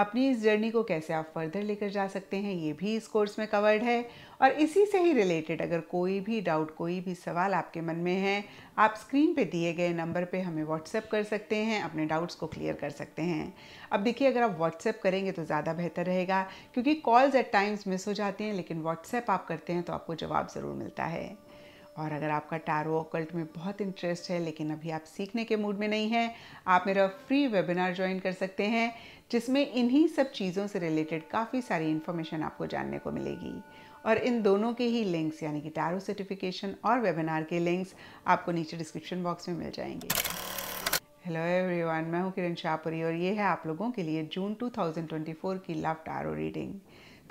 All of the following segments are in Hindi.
अपनी इस जर्नी को कैसे आप फर्दर लेकर जा सकते हैं ये भी इस कोर्स में कवर्ड है और इसी से ही रिलेटेड अगर कोई भी डाउट कोई भी सवाल आपके मन में है आप स्क्रीन पे दिए गए नंबर पे हमें व्हाट्सएप कर सकते हैं अपने डाउट्स को क्लियर कर सकते हैं अब देखिए अगर आप व्हाट्सएप करेंगे तो ज़्यादा बेहतर रहेगा क्योंकि कॉल्स एट टाइम्स मिस हो जाती हैं लेकिन व्हाट्सएप आप करते हैं तो आपको जवाब ज़रूर मिलता है और अगर आपका टैरो ओकल्ट में बहुत इंटरेस्ट है लेकिन अभी आप सीखने के मूड में नहीं हैं आप मेरा फ्री वेबिनार ज्वाइन कर सकते हैं जिसमें इन्हीं सब चीज़ों से रिलेटेड काफ़ी सारी इन्फॉर्मेशन आपको जानने को मिलेगी और इन दोनों के ही लिंक्स यानी कि टैरो सर्टिफिकेशन और वेबिनार के लिंक्स आपको नीचे डिस्क्रिप्शन बॉक्स में मिल जाएंगे हेलो एवरीवन मैं हूं किरण शाहपुरी और ये है आप लोगों के लिए जून 2024 की लव टैरो रीडिंग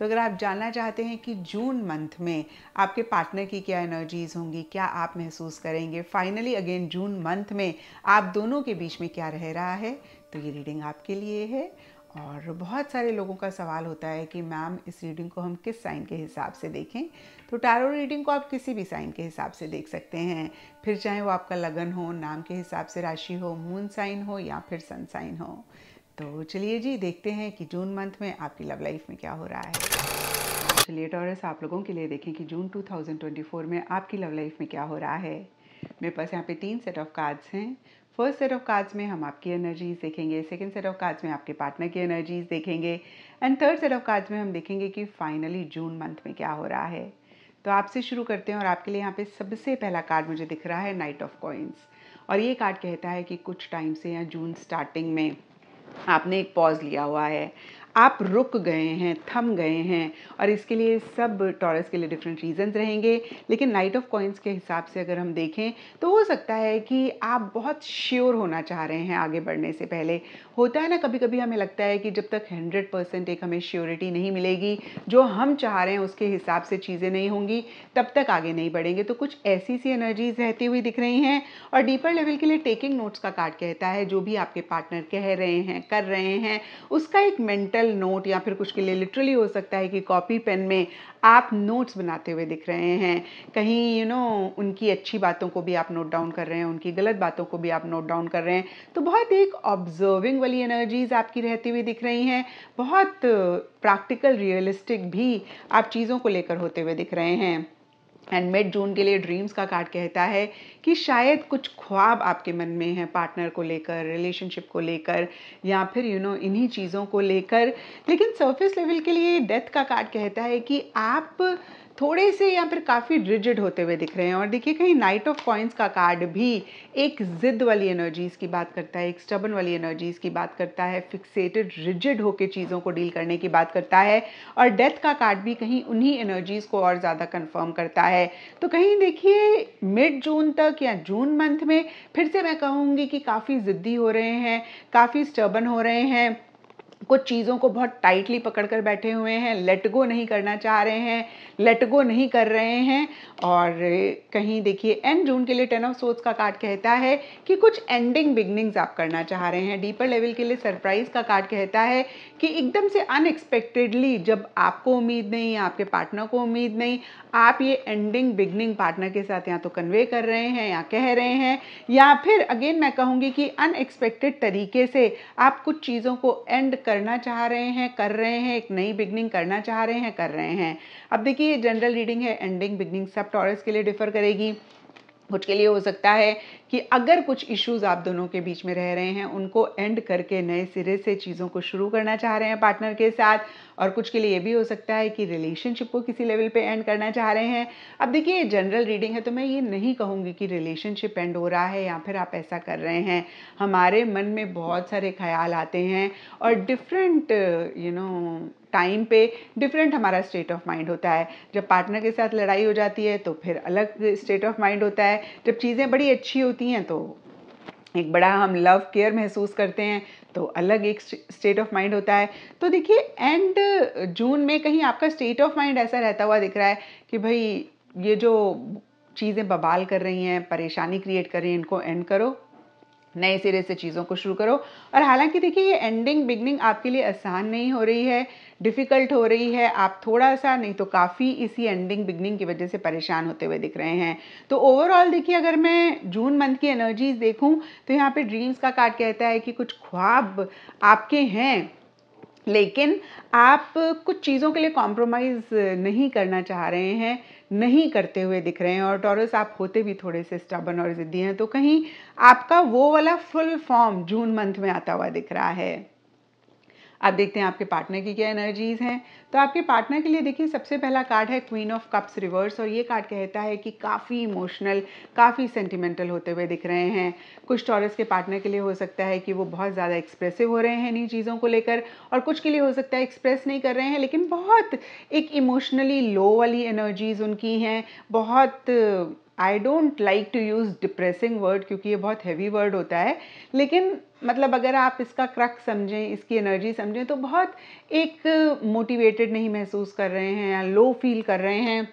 तो अगर आप जानना चाहते हैं कि जून मंथ में आपके पार्टनर की क्या एनर्जीज होंगी क्या आप महसूस करेंगे फाइनली अगेन जून मंथ में आप दोनों के बीच में क्या रह रहा है तो ये रीडिंग आपके लिए है और बहुत सारे लोगों का सवाल होता है कि मैम इस रीडिंग को हम किस साइन के हिसाब से देखें तो टैरो रीडिंग को आप किसी भी साइन के हिसाब से देख सकते हैं फिर चाहे वो आपका लगन हो नाम के हिसाब से राशि हो मून साइन हो या फिर सन साइन हो तो चलिए जी देखते हैं कि जून मंथ में आपकी लव लाइफ में क्या हो रहा है चलिए टॉरस आप लोगों के लिए देखें कि जून 2024 में आपकी लव लाइफ में क्या हो रहा है मेरे पास यहाँ पे तीन सेट ऑफ कार्ड्स हैं फर्स्ट सेट ऑफ कार्ड्स में हम आपकी एनर्जीज देखेंगे सेकेंड सेट ऑफ कार्ड्स में आपके पार्टनर की एनर्जीज देखेंगे and third set of cards में हम देखेंगे कि फाइनली जून मंथ में क्या हो रहा है तो आपसे शुरू करते हैं और आपके लिए यहाँ पे सबसे पहला कार्ड मुझे दिख रहा है नाइट ऑफ कॉइन्स और ये कार्ड कहता है कि कुछ टाइम से या जून स्टार्टिंग में आपने एक पॉज लिया हुआ है आप रुक गए हैं थम गए हैं और इसके लिए सब टॉरस के लिए डिफरेंट रीजंस रहेंगे लेकिन नाइट ऑफ कॉइन्स के हिसाब से अगर हम देखें तो हो सकता है कि आप बहुत श्योर होना चाह रहे हैं आगे बढ़ने से पहले होता है ना कभी कभी हमें लगता है कि जब तक हंड्रेड परसेंट एक हमें श्योरिटी नहीं मिलेगी जो हम चाह रहे हैं उसके हिसाब से चीज़ें नहीं होंगी तब तक आगे नहीं बढ़ेंगे तो कुछ ऐसी सी एनर्जीज रहती हुई दिख रही हैं और डीपर लेवल के लिए टेकिंग नोट्स का कार्ड कहता है जो भी आपके पार्टनर कह रहे हैं कर रहे हैं उसका एक मेंटल नोट या फिर कुछ के लिए लिटरली हो सकता है कि कॉपी पेन में आप नोट्स बनाते हुए दिख रहे हैं कहीं यू you नो know, उनकी अच्छी बातों को भी आप नोट डाउन कर रहे हैं उनकी गलत बातों को भी आप नोट डाउन कर रहे हैं तो बहुत एक ऑब्जर्विंग वाली वाली एनर्जीज़ आपकी रहती हुई दिख रही हैं बहुत प्रैक्टिकल रियलिस्टिक भी आप चीज़ों को लेकर होते हुए दिख रहे हैं एंड मिड जून के लिए ड्रीम्स का कार्ड कहता है कि शायद कुछ ख्वाब आपके मन में हैं पार्टनर को लेकर रिलेशनशिप को लेकर या फिर यू नो इन्हीं चीज़ों को लेकर लेकिन सरफेस लेवल के लिए डेथ का कार्ड कहता है कि आप थोड़े से या फिर काफ़ी रिजिड होते हुए दिख रहे हैं और देखिए कहीं नाइट ऑफ कॉइन्स का कार्ड भी एक ज़िद वाली एनर्जीज़ की बात करता है एक स्टबन वाली एनर्जीज़ की बात करता है फिक्सेटेड रिजिड होकर चीज़ों को डील करने की बात करता है और डेथ का कार्ड भी कहीं उन्हीं एनर्जीज़ को और ज़्यादा कन्फर्म करता है तो कहीं देखिए मिड जून तक या जून मंथ में फिर से मैं कहूँगी कि काफ़ी ज़िद्दी हो रहे हैं काफ़ी स्टर्बन हो रहे हैं कुछ चीज़ों को बहुत टाइटली पकड़ कर बैठे हुए हैं लेट गो नहीं करना चाह रहे हैं लेट गो नहीं कर रहे हैं और कहीं देखिए एंड जून के लिए टेन ऑफ सोच का कार्ड कहता है कि कुछ एंडिंग बिगनिंग्स आप करना चाह रहे हैं डीपर लेवल के लिए सरप्राइज का कार्ड कहता है कि एकदम से अनएक्सपेक्टेडली जब आपको उम्मीद नहीं आपके पार्टनर को उम्मीद नहीं आप ये एंडिंग बिगनिंग पार्टनर के साथ या तो कन्वे कर रहे हैं या कह रहे हैं या फिर अगेन मैं कहूँगी कि अनएक्सपेक्टेड तरीके से आप कुछ चीज़ों को एंड कर करना चाह रहे हैं कर रहे हैं एक नई बिगनिंग करना चाह रहे हैं कर रहे हैं अब देखिए ये जनरल रीडिंग है एंडिंग बिगनिंग सब टॉरस के लिए डिफर करेगी कुछ के लिए हो सकता है कि अगर कुछ इश्यूज आप दोनों के बीच में रह रहे हैं उनको एंड करके नए सिरे से चीज़ों को शुरू करना चाह रहे हैं पार्टनर के साथ और कुछ के लिए ये भी हो सकता है कि रिलेशनशिप को किसी लेवल पे एंड करना चाह रहे हैं अब देखिए ये जनरल रीडिंग है तो मैं ये नहीं कहूँगी कि रिलेशनशिप एंड हो रहा है या फिर आप ऐसा कर रहे हैं हमारे मन में बहुत सारे ख्याल आते हैं और डिफरेंट यू नो टाइम पे डिफरेंट हमारा स्टेट ऑफ माइंड होता है जब पार्टनर के साथ लड़ाई हो जाती है तो फिर अलग स्टेट ऑफ माइंड होता है जब चीज़ें बड़ी अच्छी होती होती हैं तो एक बड़ा हम लव केयर महसूस करते हैं तो अलग एक स्टेट ऑफ माइंड होता है तो देखिए एंड जून में कहीं आपका स्टेट ऑफ माइंड ऐसा रहता हुआ दिख रहा है कि भाई ये जो चीज़ें बबाल कर रही हैं परेशानी क्रिएट कर रही हैं इनको एंड करो नए सिरे से चीज़ों को शुरू करो और हालांकि देखिए ये एंडिंग बिगनिंग आपके लिए आसान नहीं हो रही है डिफ़िकल्ट हो रही है आप थोड़ा सा नहीं तो काफ़ी इसी एंडिंग बिगनिंग की वजह से परेशान होते हुए दिख रहे हैं तो ओवरऑल देखिए अगर मैं जून मंथ की एनर्जीज़ देखूँ तो यहाँ पे ड्रीम्स का कार्ड कहता है कि कुछ ख्वाब आपके हैं लेकिन आप कुछ चीज़ों के लिए कॉम्प्रोमाइज़ नहीं करना चाह रहे हैं नहीं करते हुए दिख रहे हैं और टॉरस आप होते भी थोड़े से स्टबन और ज़िद्दी हैं तो कहीं आपका वो वाला फुल फॉर्म जून मंथ में आता हुआ दिख रहा है अब देखते हैं आपके पार्टनर की क्या एनर्जीज हैं तो आपके पार्टनर के लिए देखिए सबसे पहला कार्ड है क्वीन ऑफ कप्स रिवर्स और ये कार्ड कहता है कि काफ़ी इमोशनल काफ़ी सेंटिमेंटल होते हुए दिख रहे हैं कुछ टॉरस के पार्टनर के लिए हो सकता है कि वो बहुत ज़्यादा एक्सप्रेसिव हो रहे हैं इन्हीं चीज़ों को लेकर और कुछ के लिए हो सकता है एक्सप्रेस नहीं कर रहे हैं लेकिन बहुत एक इमोशनली लो वाली एनर्जीज उनकी हैं बहुत I don't like to use depressing word क्योंकि ये बहुत हैवी वर्ड होता है लेकिन मतलब अगर आप इसका क्रक समझें इसकी एनर्जी समझें तो बहुत एक मोटिवेटेड नहीं महसूस कर रहे हैं या लो फील कर रहे हैं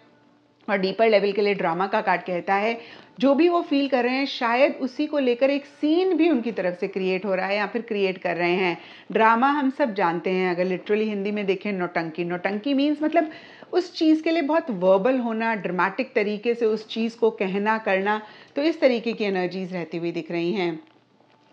और डीपर लेवल के लिए ड्रामा का कार्ड कहता है जो भी वो फील कर रहे हैं शायद उसी को लेकर एक सीन भी उनकी तरफ से क्रिएट हो रहा है या फिर क्रिएट कर रहे हैं ड्रामा हम सब जानते हैं अगर लिटरली हिंदी में देखें नोटंकी नोटंकी मीन्स मतलब उस चीज़ के लिए बहुत वर्बल होना ड्रामेटिक तरीके से उस चीज़ को कहना करना तो इस तरीके की एनर्जीज रहती हुई दिख रही हैं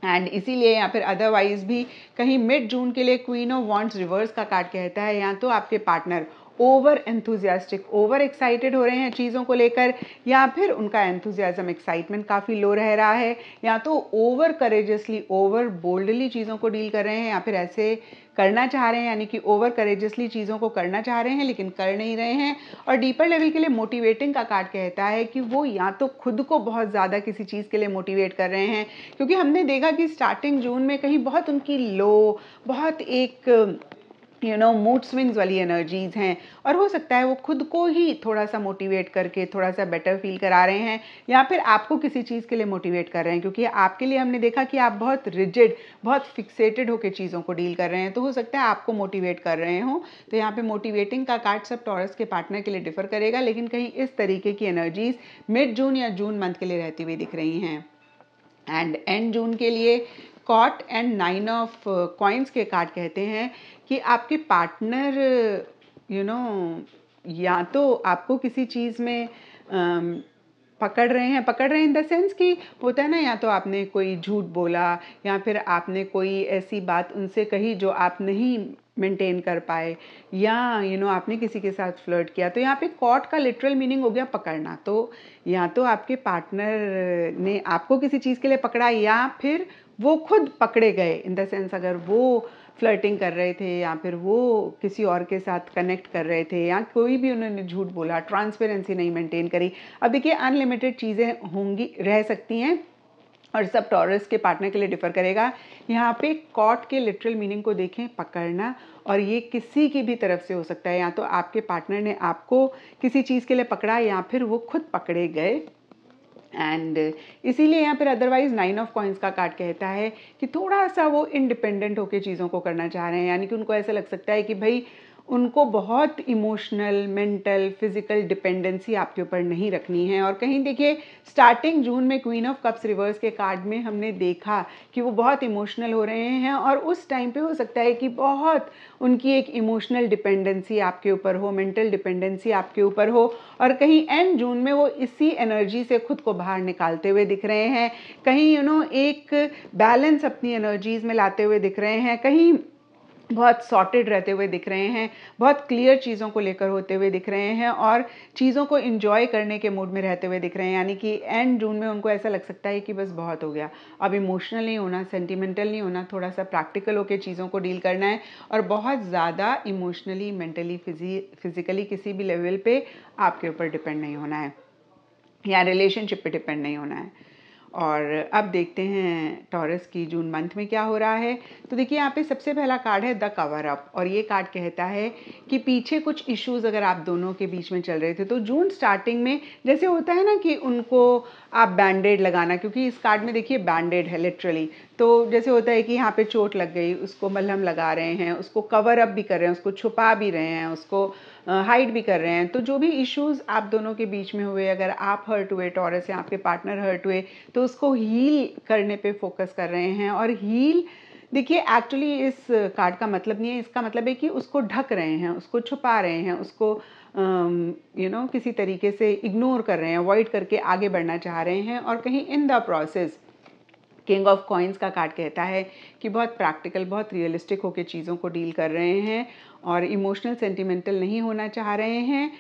एंड इसीलिए या फिर अदरवाइज भी कहीं मिड जून के लिए क्वीन ऑफ वॉन्ट्स रिवर्स का कार्ड कहता है या तो आपके partner over enthusiastic over excited हो रहे हैं चीज़ों को लेकर या फिर उनका एंथुजियाज़म एक्साइटमेंट काफ़ी लो रह रहा है या तो ओवर करेजसली ओवर बोल्डली चीज़ों को डील कर रहे हैं या फिर ऐसे करना चाह रहे हैं यानी कि ओवर करेजसली चीज़ों को करना चाह रहे हैं लेकिन कर नहीं रहे हैं और डीपर लेवल के लिए मोटिवेटिंग का कार्ड कहता है कि वो या तो खुद को बहुत ज़्यादा किसी चीज़ के लिए मोटिवेट कर रहे हैं क्योंकि हमने देखा कि स्टार्टिंग जून में कहीं बहुत उनकी लो बहुत एक यू नो मूड स्विंग्स वाली एनर्जीज़ हैं और हो सकता है वो खुद को ही थोड़ा सा मोटिवेट करके थोड़ा सा बेटर फील करा रहे हैं या फिर आपको किसी चीज़ के लिए मोटिवेट कर रहे हैं क्योंकि आपके लिए हमने देखा कि आप बहुत रिजिड बहुत फिक्सेटेड होकर चीज़ों को डील कर रहे हैं तो हो सकता है आपको मोटिवेट कर रहे हों तो यहाँ पर मोटिवेटिंग का कार्ड सब टॉरस के पार्टनर के लिए डिफर करेगा लेकिन कहीं इस तरीके की एनर्जीज़ मिड जून या जून मंथ के लिए रहती हुई दिख रही हैं एंड एंड जून के लिए कॉट एंड नाइन ऑफ कॉइन्स के कार्ड कहते हैं कि आपके partner you you know know, या तो आपको किसी चीज़ में um, पकड़ रहे हैं पकड़ रहे हैं इन द सेंस कि होता है ना या तो आपने कोई झूठ बोला या फिर आपने कोई ऐसी बात उनसे कही जो आप नहीं मेंटेन कर पाए या यू you नो know, आपने किसी के साथ फ्लर्ट किया तो यहाँ पे कॉट का लिटरल मीनिंग हो गया पकड़ना तो या तो आपके पार्टनर ने आपको किसी चीज़ के लिए पकड़ा या फिर वो खुद पकड़े गए इन द सेंस अगर वो फ्लर्टिंग कर रहे थे या फिर वो किसी और के साथ कनेक्ट कर रहे थे या कोई भी उन्होंने झूठ बोला ट्रांसपेरेंसी नहीं मेंटेन करी अब देखिए अनलिमिटेड चीज़ें होंगी रह सकती हैं और सब टॉरस के पार्टनर के लिए डिफर करेगा यहाँ पे कॉट के लिटरल मीनिंग को देखें पकड़ना और ये किसी की भी तरफ से हो सकता है या तो आपके पार्टनर ने आपको किसी चीज़ के लिए पकड़ा या फिर वो खुद पकड़े गए एंड uh, इसीलिए यहाँ पर अदरवाइज नाइन ऑफ कॉइन्स का कार्ड कहता है कि थोड़ा सा वो इंडिपेंडेंट होकर चीज़ों को करना चाह रहे हैं यानी कि उनको ऐसा लग सकता है कि भाई उनको बहुत इमोशनल मेंटल फिजिकल डिपेंडेंसी आपके ऊपर नहीं रखनी है और कहीं देखिए स्टार्टिंग जून में क्वीन ऑफ कप्स रिवर्स के कार्ड में हमने देखा कि वो बहुत इमोशनल हो रहे हैं और उस टाइम पे हो सकता है कि बहुत उनकी एक इमोशनल डिपेंडेंसी आपके ऊपर हो मेंटल डिपेंडेंसी आपके ऊपर हो और कहीं एंड जून में वो इसी एनर्जी से खुद को बाहर निकालते हुए दिख रहे हैं कहीं यू you नो know, एक बैलेंस अपनी एनर्जीज में लाते हुए दिख रहे हैं कहीं बहुत सॉर्टेड रहते हुए दिख रहे हैं बहुत क्लियर चीज़ों को लेकर होते हुए दिख रहे हैं और चीज़ों को इन्जॉय करने के मूड में रहते हुए दिख रहे हैं यानी कि एंड जून में उनको ऐसा लग सकता है कि बस बहुत हो गया अब इमोशनल नहीं होना सेंटिमेंटल नहीं होना थोड़ा सा प्रैक्टिकल होकर चीज़ों को डील करना है और बहुत ज़्यादा इमोशनली मेंटली फिजिकली किसी भी लेवल पर आपके ऊपर डिपेंड नहीं होना है या रिलेशनशिप पर डिपेंड नहीं होना है और अब देखते हैं टॉरस की जून मंथ में क्या हो रहा है तो देखिए यहाँ पे सबसे पहला कार्ड है द कवर अप और ये कार्ड कहता है कि पीछे कुछ इश्यूज अगर आप दोनों के बीच में चल रहे थे तो जून स्टार्टिंग में जैसे होता है ना कि उनको आप बैंडेड लगाना क्योंकि इस कार्ड में देखिए बैंडेड है लिटरली तो जैसे होता है कि यहाँ पे चोट लग गई उसको मलहम लगा रहे हैं उसको कवर अप भी कर रहे हैं उसको छुपा भी रहे हैं उसको हाइड भी कर रहे हैं तो जो भी इश्यूज आप दोनों के बीच में हुए अगर आप हर्ट हुए टॉरस या आपके पार्टनर हर्ट हुए तो उसको हील करने पे फोकस कर रहे हैं और हील देखिए एक्चुअली इस कार्ड का मतलब नहीं है इसका मतलब है कि उसको ढक रहे हैं उसको छुपा रहे हैं उसको यू नो किसी तरीके से इग्नोर कर रहे हैं अवॉइड करके आगे बढ़ना चाह रहे हैं और कहीं in the process king of coins का कार्ड कहता है कि बहुत प्रैक्टिकल बहुत रियलिस्टिक होकर चीज़ों को डील कर रहे हैं और इमोशनल सेंटिमेंटल नहीं होना चाह रहे हैं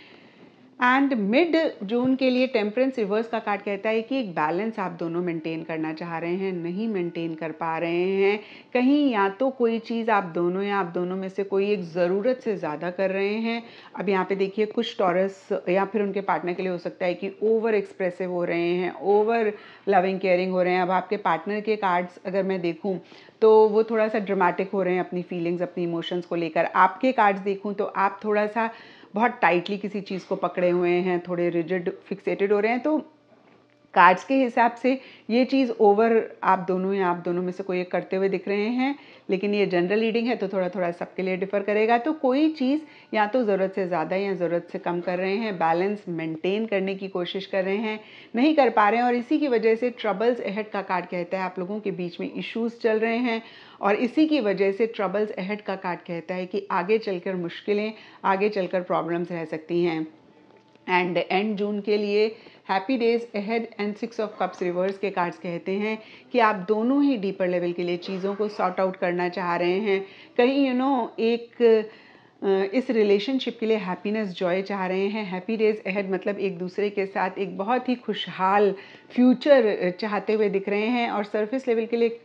एंड मिड जून के लिए टेम्परेंस रिवर्स का कार्ड कहता है कि एक बैलेंस आप दोनों मेंटेन करना चाह रहे हैं नहीं मेंटेन कर पा रहे हैं कहीं या तो कोई चीज़ आप दोनों या आप दोनों में से कोई एक ज़रूरत से ज़्यादा कर रहे हैं अब यहाँ पे देखिए कुछ टॉरस या फिर उनके पार्टनर के लिए हो सकता है कि ओवर एक्सप्रेसिव हो रहे हैं ओवर लविंग केयरिंग हो रहे हैं अब आपके पार्टनर के कार्ड्स अगर मैं देखूँ तो वो थोड़ा सा ड्रामेटिक हो रहे हैं अपनी फीलिंग्स अपनी इमोशंस को लेकर आपके कार्ड्स देखूँ तो आप थोड़ा सा बहुत टाइटली किसी चीज़ को पकड़े हुए हैं थोड़े रिजिड फिक्सेटेड हो रहे हैं तो कार्ड्स के हिसाब से ये चीज़ ओवर आप दोनों या आप दोनों में से कोई एक करते हुए दिख रहे हैं लेकिन ये जनरल रीडिंग है तो थोड़ा थोड़ा सबके लिए डिफर करेगा तो कोई चीज़ या तो ज़रूरत से ज़्यादा या ज़रूरत से कम कर रहे हैं बैलेंस मेंटेन करने की कोशिश कर रहे हैं नहीं कर पा रहे हैं और इसी की वजह से ट्रबल्स एहड का कार्ड कहता है आप लोगों के बीच में इशूज़ चल रहे हैं और इसी की वजह से ट्रबल्स एहड का कार्ड कहता है कि आगे चलकर मुश्किलें आगे चलकर प्रॉब्लम्स रह सकती हैं एंड एंड जून के लिए happy days ahead and six of cups reverse के कार्ड्स कहते हैं कि आप दोनों ही डीपर लेवल के लिए चीज़ों को सॉर्ट आउट करना चाह रहे हैं कहीं यू नो एक इस रिलेशनशिप के लिए हैप्पीनेस जॉय चाह रहे हैं हैप्पी डेज अहेड मतलब एक दूसरे के साथ एक बहुत ही खुशहाल फ्यूचर चाहते हुए दिख रहे हैं और सरफेस लेवल के लिए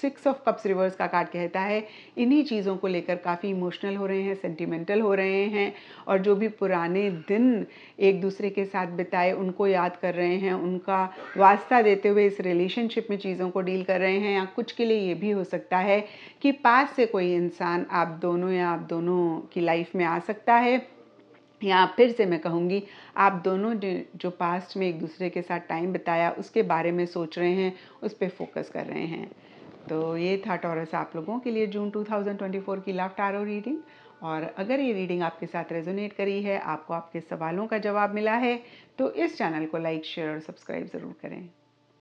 सिक्स ऑफ कप्स रिवर्स का कार्ड कहता है इन्हीं चीज़ों को लेकर काफ़ी इमोशनल हो रहे हैं सेंटिमेंटल हो रहे हैं और जो भी पुराने दिन एक दूसरे के साथ बिताए उनको याद कर रहे हैं उनका वास्ता देते हुए इस रिलेशनशिप में चीज़ों को डील कर रहे हैं या कुछ के लिए ये भी हो सकता है कि पास से कोई इंसान आप दोनों या आप दोनों की लाइफ में आ सकता है या फिर से मैं कहूँगी आप दोनों जो पास्ट में एक दूसरे के साथ टाइम बिताया उसके बारे में सोच रहे हैं उस पर फोकस कर रहे हैं तो ये था टॉरस आप लोगों के लिए जून 2024 की लव टारो रीडिंग और अगर ये रीडिंग आपके साथ रेजोनेट करी है आपको आपके सवालों का जवाब मिला है तो इस चैनल को लाइक शेयर और सब्सक्राइब ज़रूर करें